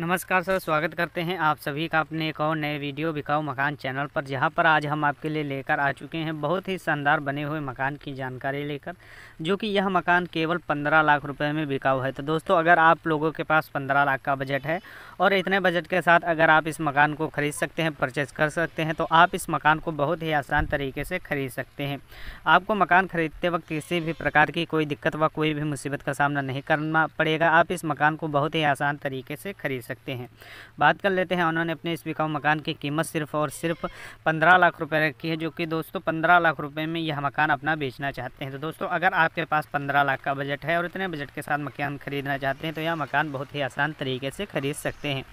नमस्कार सर स्वागत करते हैं आप सभी का अपने एक और नए वीडियो बिकाऊ मकान चैनल पर जहां पर आज हम आपके लिए लेकर आ चुके हैं बहुत ही शानदार बने हुए मकान की जानकारी लेकर जो कि यह मकान केवल पंद्रह लाख रुपए में बिकाऊ है तो दोस्तों अगर आप लोगों के पास पंद्रह लाख का बजट है और इतने बजट के साथ अगर आप इस मकान को ख़रीद सकते हैं परचेज़ कर सकते हैं तो आप इस मकान को बहुत ही आसान तरीके से ख़रीद सकते हैं आपको मकान ख़रीदते वक्त किसी भी प्रकार की कोई दिक्कत व कोई भी मुसीबत का सामना नहीं करना पड़ेगा आप इस मकान को बहुत ही आसान तरीके से खरीद सकते हैं बात कर लेते हैं उन्होंने अपने इस बिकाऊ मकान की कीमत सिर्फ और सिर्फ पंद्रह लाख रुपये रखी है जो कि दोस्तों पंद्रह लाख रुपये में यह मकान अपना बेचना चाहते हैं तो दोस्तों अगर आपके पास पंद्रह लाख का बजट है और इतने बजट के साथ मकान खरीदना चाहते हैं तो यह मकान बहुत ही आसान तरीके से खरीद सकते हैं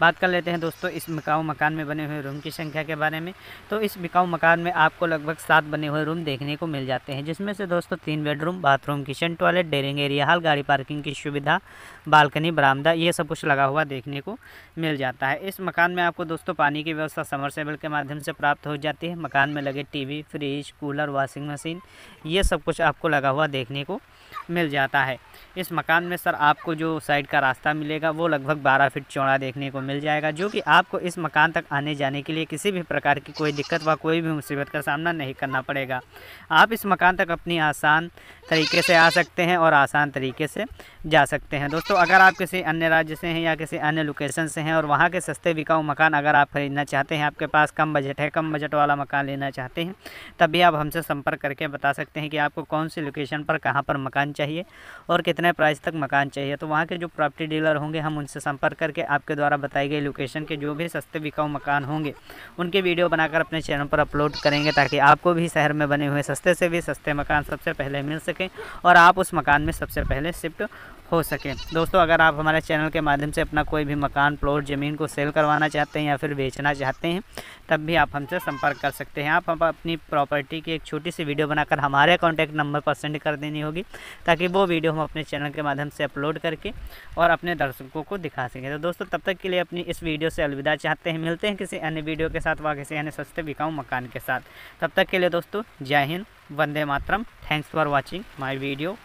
बात कर लेते हैं दोस्तों इस बिकाऊ मकान में बने हुए रूम की संख्या के बारे में तो इस बिकाऊ मकान में आपको लगभग सात बने हुए रूम देखने को मिल जाते हैं जिसमें से दोस्तों तीन bedroom bathroom kitchen toilet dining area hall गाड़ी पार्किंग की सुविधा बालकनी बरामदा ये सब कुछ लगा हुआ देख देखने को मिल जाता है इस मकान में आपको दोस्तों पानी की व्यवस्था समरसेबल के माध्यम से प्राप्त हो जाती है मकान में लगे TV fridge cooler washing machine ये सब कुछ आपको लगा हुआ देखने को मिल जाता है इस मकान में सर आपको जो साइड का रास्ता मिलेगा वो लगभग बारह फिट चौड़ा देखने को मिल जाएगा जो कि आपको इस मकान तक आने जाने के लिए किसी भी प्रकार की कोई दिक्कत व कोई भी मुसीबत का सामना नहीं करना पड़ेगा आप इस मकान तक अपनी आसान तरीके से आ सकते हैं और आसान तरीके से जा सकते हैं दोस्तों अगर आप किसी अन्य राज्य से हैं या किसी किसी अन्य लोकेशन से हैं और वहाँ के सस्ते बिकाऊ मकान अगर आप खरीदना चाहते हैं आपके पास कम बजट है कम बजट वाला मकान लेना चाहते हैं तब भी आप हमसे संपर्क करके बता सकते हैं कि आपको कौन सी लोकेशन पर कहाँ पर मकान चाहिए और कितने प्राइस तक मकान चाहिए तो वहाँ के जो प्रॉपर्टी डीलर होंगे हम उनसे संपर्क करके आपके द्वारा बताई गई लोकेशन के जो भी सस्ते बिकाऊ मकान होंगे उनके वीडियो बनाकर अपने चैनल पर अपलोड करेंगे ताकि आपको भी शहर में बने हुए सस्ते से भी सस्ते मकान सबसे पहले मिल सकें और आप उस मकान में सबसे पहले शिफ्ट हो सकें दोस्तों अगर आप हमारे चैनल के माध्यम से अपना कोई भी मकान प्लॉट ज़मीन को सेल करवाना चाहते हैं या फिर बेचना चाहते हैं तब भी आप हमसे संपर्क कर सकते हैं आप अपनी प्रॉपर्टी की एक छोटी सी वीडियो बनाकर हमारे कॉन्टैक्ट नंबर पर सेंड कर देनी होगी ताकि वो वीडियो हम अपने चैनल के माध्यम से अपलोड करके और अपने दर्शकों को दिखा सकें तो दोस्तों तब तक के लिए अपनी इस वीडियो से अलविदा चाहते हैं मिलते हैं किसी अन्य वीडियो के साथ व किसी अन्य सस्ते बिकाऊ मकान के साथ तब तक के लिए दोस्तों जय हिंद वंदे मातरम thanks for watching my video